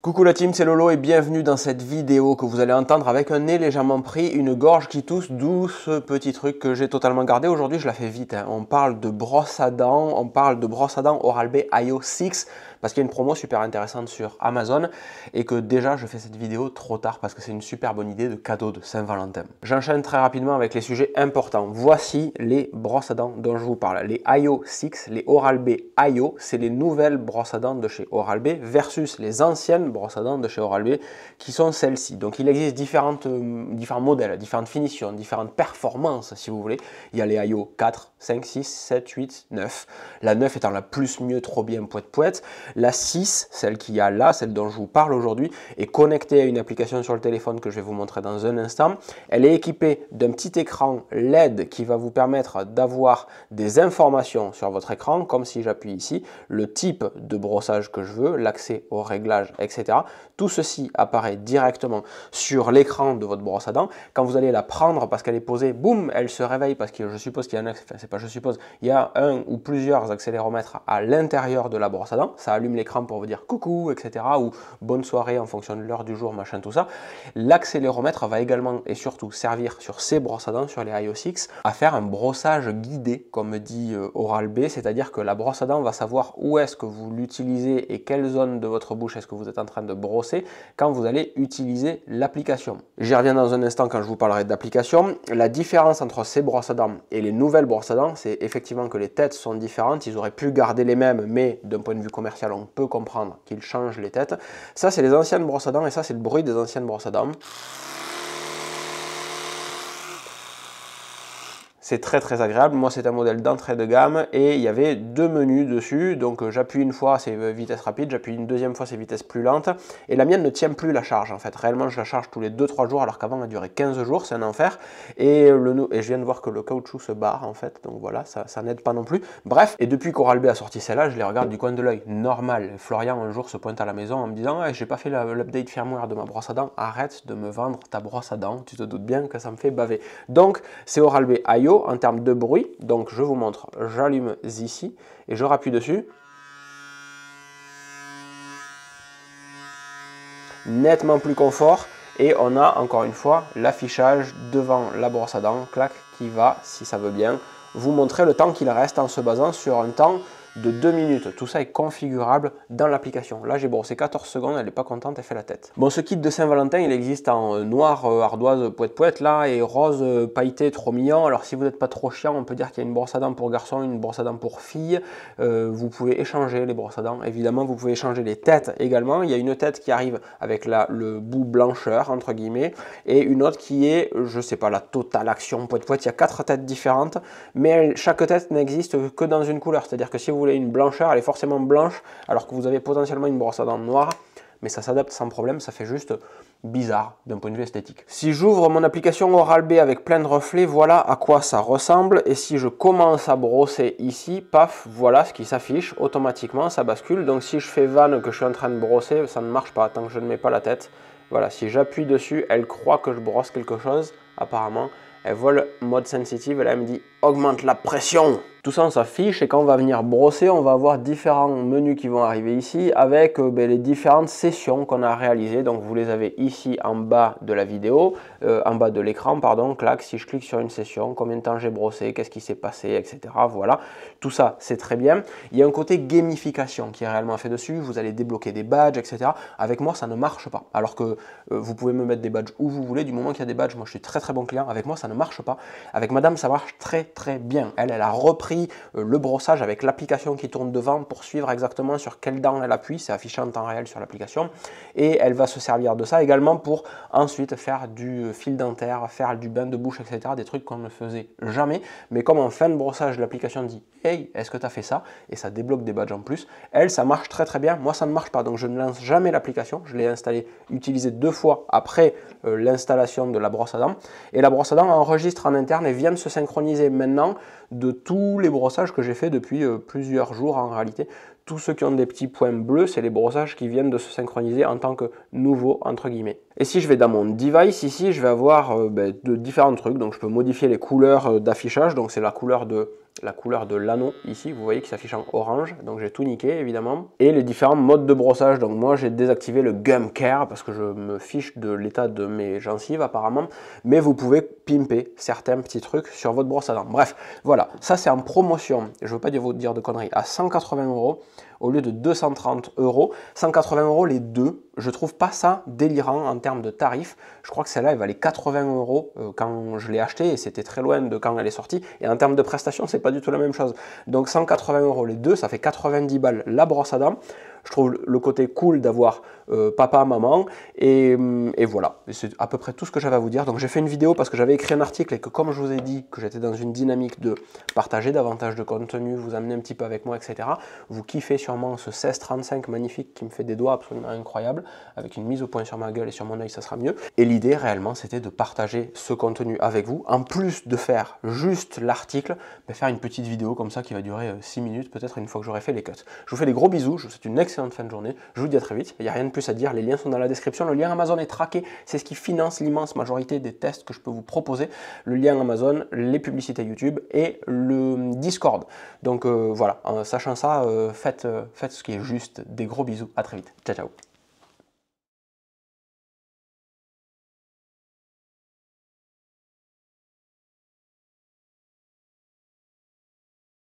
Coucou la team, c'est Lolo et bienvenue dans cette vidéo que vous allez entendre avec un nez légèrement pris, une gorge qui tousse, d'où ce petit truc que j'ai totalement gardé. Aujourd'hui, je la fais vite. Hein. On parle de brosse à dents, on parle de brosse à dents Oral-B IO 6 parce qu'il y a une promo super intéressante sur Amazon et que déjà je fais cette vidéo trop tard parce que c'est une super bonne idée de cadeau de Saint-Valentin. J'enchaîne très rapidement avec les sujets importants. Voici les brosses à dents dont je vous parle. Les IO 6, les Oral-B IO, c'est les nouvelles brosses à dents de chez Oral-B versus les anciennes une de chez Oral-B, qui sont celles-ci. Donc il existe différentes, euh, différents modèles, différentes finitions, différentes performances si vous voulez. Il y a les IO 4, 5, 6, 7, 8, 9. La 9 étant la plus mieux, trop bien, de poète. La 6, celle qu'il y a là, celle dont je vous parle aujourd'hui, est connectée à une application sur le téléphone que je vais vous montrer dans un instant. Elle est équipée d'un petit écran LED qui va vous permettre d'avoir des informations sur votre écran, comme si j'appuie ici, le type de brossage que je veux, l'accès aux réglages, etc. Tout ceci apparaît directement sur l'écran de votre brosse à dents. Quand vous allez la prendre parce qu'elle est posée, boum, elle se réveille parce que je suppose qu'il y en a, c'est pas je suppose, il y a un ou plusieurs accéléromètres à l'intérieur de la brosse à dents. Ça allume l'écran pour vous dire coucou, etc. ou bonne soirée en fonction de l'heure du jour, machin, tout ça. L'accéléromètre va également et surtout servir sur ces brosses à dents, sur les IO6, à faire un brossage guidé, comme dit euh, Oral B, c'est-à-dire que la brosse à dents va savoir où est-ce que vous l'utilisez et quelle zone de votre bouche est-ce que vous êtes en train de brosser quand vous allez utiliser l'application. J'y reviens dans un instant quand je vous parlerai d'application. La différence entre ces brosses à dents et les nouvelles brosses à dents, c'est effectivement que les têtes sont différentes. Ils auraient pu garder les mêmes, mais d'un point de vue commercial, on peut comprendre qu'ils changent les têtes. Ça, c'est les anciennes brosses à dents et ça, c'est le bruit des anciennes brosses à dents. C'est très très agréable. Moi, c'est un modèle d'entrée de gamme et il y avait deux menus dessus. Donc, euh, j'appuie une fois, c'est euh, vitesse rapide. J'appuie une deuxième fois, c'est vitesse plus lente. Et la mienne ne tient plus la charge en fait. Réellement, je la charge tous les 2-3 jours alors qu'avant, elle durait 15 jours. C'est un enfer. Et, le, et je viens de voir que le caoutchouc se barre en fait. Donc voilà, ça, n'aide pas non plus. Bref, et depuis qu'Oral B a sorti celle-là, je les regarde du coin de l'œil. Normal. Florian un jour se pointe à la maison en me disant «Eh, J'ai pas fait l'update firmware de ma brosse à dents. Arrête de me vendre ta brosse à dents. Tu te doutes bien que ça me fait baver. Donc, c'est Oral B IO en termes de bruit. Donc je vous montre, j'allume ici et je rappuie dessus. Nettement plus confort et on a encore une fois l'affichage devant la brosse à dents, clac, qui va, si ça veut bien, vous montrer le temps qu'il reste en se basant sur un temps de 2 minutes. Tout ça est configurable dans l'application. Là, j'ai brossé 14 secondes, elle n'est pas contente, elle fait la tête. Bon, ce kit de Saint-Valentin, il existe en euh, noir, euh, ardoise, poète poète là, et rose, euh, pailleté, trop mignon. Alors, si vous n'êtes pas trop chiant, on peut dire qu'il y a une brosse à dents pour garçon, une brosse à dents pour fille. vous pouvez échanger les brosses à dents, évidemment, vous pouvez échanger les têtes également. Il y a une tête qui arrive avec la, le bout blancheur, entre guillemets, et une autre qui est, je sais pas, la totale action poète poète. Il y a quatre têtes différentes, mais chaque tête n'existe que dans une couleur. C'est-à-dire que si vous voulez une blancheur, elle est forcément blanche, alors que vous avez potentiellement une brosse à dents noire, mais ça s'adapte sans problème, ça fait juste bizarre d'un point de vue esthétique. Si j'ouvre mon application Oral-B avec plein de reflets, voilà à quoi ça ressemble. Et si je commence à brosser ici, paf, voilà ce qui s'affiche. Automatiquement, ça bascule. Donc si je fais vanne que je suis en train de brosser, ça ne marche pas tant que je ne mets pas la tête. Voilà, si j'appuie dessus, elle croit que je brosse quelque chose, apparemment. Elle voit le mode sensitive, là elle me dit « augmente la pression ». Tout ça, on s'affiche et quand on va venir brosser, on va avoir différents menus qui vont arriver ici avec euh, ben, les différentes sessions qu'on a réalisées. Donc, vous les avez ici en bas de la vidéo, euh, en bas de l'écran, pardon. Clac, si je clique sur une session, combien de temps j'ai brossé, qu'est-ce qui s'est passé, etc. Voilà, tout ça, c'est très bien. Il y a un côté gamification qui est réellement fait dessus. Vous allez débloquer des badges, etc. Avec moi, ça ne marche pas. Alors que euh, vous pouvez me mettre des badges où vous voulez, du moment qu'il y a des badges. Moi, je suis très très bon client. Avec moi, ça ne marche pas. Avec madame, ça marche très très bien. Elle, elle a repris euh, le brossage avec l'application qui tourne devant pour suivre exactement sur quelle dent elle appuie, c'est affiché en temps réel sur l'application, et elle va se servir de ça également pour ensuite faire du fil dentaire, faire du bain de bouche, etc. Des trucs qu'on ne faisait jamais, mais comme en fin de brossage, l'application dit Hey, est-ce que tu as fait ça Et ça débloque des badges en plus. Elle, ça marche très très bien. Moi, ça ne marche pas, donc je ne lance jamais l'application. Je l'ai installée, utilisée deux fois après euh, l'installation de la brosse à dents. Et la brosse à dents enregistre en interne et vient de se synchroniser maintenant de tout les brossages que j'ai fait depuis euh, plusieurs jours en réalité. Tous ceux qui ont des petits points bleus, c'est les brossages qui viennent de se synchroniser en tant que nouveau entre guillemets. Et si je vais dans mon device ici, je vais avoir euh, ben, de différents trucs. Donc je peux modifier les couleurs euh, d'affichage, donc c'est la couleur de la couleur de l'anneau ici, vous voyez qu'il s'affiche en orange, donc j'ai tout niqué évidemment. Et les différents modes de brossage, donc moi j'ai désactivé le gum care parce que je me fiche de l'état de mes gencives apparemment, mais vous pouvez pimper certains petits trucs sur votre brosse à dents. Bref, voilà, ça c'est en promotion, je veux pas vous dire de conneries, à 180 euros, au lieu de 230 euros. 180 euros les deux. Je trouve pas ça délirant en termes de tarifs. Je crois que celle-là, elle valait 80 euros euh, quand je l'ai achetée et c'était très loin de quand elle est sortie. Et en termes de prestations, c'est pas du tout la même chose. Donc 180 euros les deux, ça fait 90 balles la brosse à dents. Je trouve le côté cool d'avoir euh, papa, maman, et, et voilà. C'est à peu près tout ce que j'avais à vous dire. Donc j'ai fait une vidéo parce que j'avais écrit un article et que comme je vous ai dit que j'étais dans une dynamique de partager davantage de contenu, vous amener un petit peu avec moi, etc. Vous kiffez sûrement ce 1635 magnifique qui me fait des doigts absolument incroyables, avec une mise au point sur ma gueule et sur mon œil, ça sera mieux. Et l'idée réellement, c'était de partager ce contenu avec vous, en plus de faire juste l'article, mais faire une petite vidéo comme ça qui va durer 6 euh, minutes, peut-être une fois que j'aurai fait les cuts. Je vous fais des gros bisous, je une excellente en fin de journée. Je vous dis à très vite. Il n'y a rien de plus à dire. Les liens sont dans la description. Le lien Amazon est traqué. C'est ce qui finance l'immense majorité des tests que je peux vous proposer. Le lien Amazon, les publicités YouTube et le Discord. Donc euh, voilà, en sachant ça, euh, faites, euh, faites ce qui est juste. Des gros bisous. À très vite. Ciao, ciao.